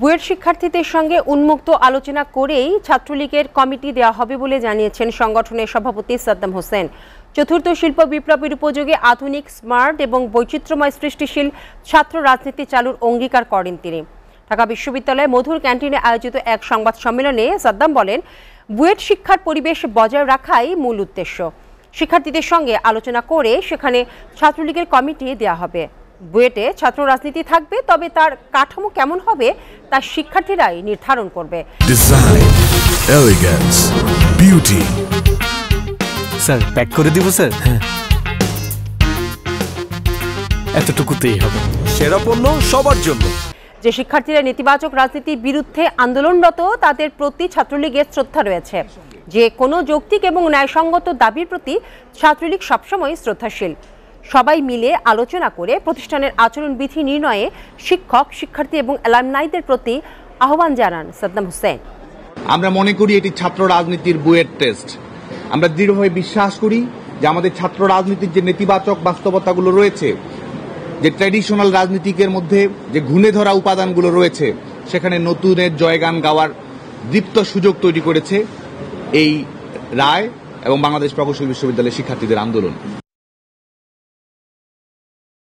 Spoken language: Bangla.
বুয়েট শিক্ষার্থীদের সঙ্গে উন্মুক্ত আলোচনা করেই ছাত্রলীগের কমিটি দেওয়া হবে বলে জানিয়েছেন সংগঠনের সভাপতি সাদ্দাম হোসেন চতুর্থ শিল্প বিপ্লবের উপযোগে আধুনিক স্মার্ট এবং বৈচিত্র্যময় সৃষ্টিশীল ছাত্র রাজনীতি চালুর অঙ্গীকার করেন তিনি ঢাকা বিশ্ববিদ্যালয়ে মধুর ক্যান্টিনে আয়োজিত এক সংবাদ সম্মেলনে সাদ্দাম বলেন বুয়েট শিক্ষার পরিবেশ বজায় রাখাই মূল উদ্দেশ্য শিক্ষার্থীদের সঙ্গে আলোচনা করে সেখানে ছাত্রলীগের কমিটি দেওয়া হবে বুয়েটে ছাত্র রাজনীতি থাকবে তবে তার কাঠামো কেমন হবে তা শিক্ষার্থীরাই নির্ধারণ করবে হ্যাঁ। যে শিক্ষার্থীরা নেতিবাচক রাজনীতির বিরুদ্ধে আন্দোলনরত তাদের প্রতি ছাত্রলীগের শ্রদ্ধা রয়েছে যে কোনো যৌক্তিক এবং ন্যায়সঙ্গত দাবির প্রতি ছাত্রলীগ সবসময় শ্রদ্ধাশীল সবাই মিলে আলোচনা করে প্রতিষ্ঠানের আচরণ বিধি নির্ণয়ে শিক্ষক শিক্ষার্থী এবং অ্যালামনাইদের প্রতি আহ্বান জানান সাদ্দাম হোসেন আমরা মনে করি এটি ছাত্র রাজনীতির বুয়েট টেস্ট আমরা দৃঢ়ভাবে বিশ্বাস করি যে আমাদের ছাত্র রাজনীতির যে নেতিবাচক বাস্তবতাগুলো রয়েছে যে ট্র্যাডিশনাল রাজনীতিকের মধ্যে যে ঘুণে ধরা উপাদানগুলো রয়েছে সেখানে নতুনের জয়গান গাওয়ার দীপ্ত সুযোগ তৈরি করেছে এই রায় এবং বাংলাদেশ প্রকৌশল বিশ্ববিদ্যালয়ের শিক্ষার্থীদের আন্দোলন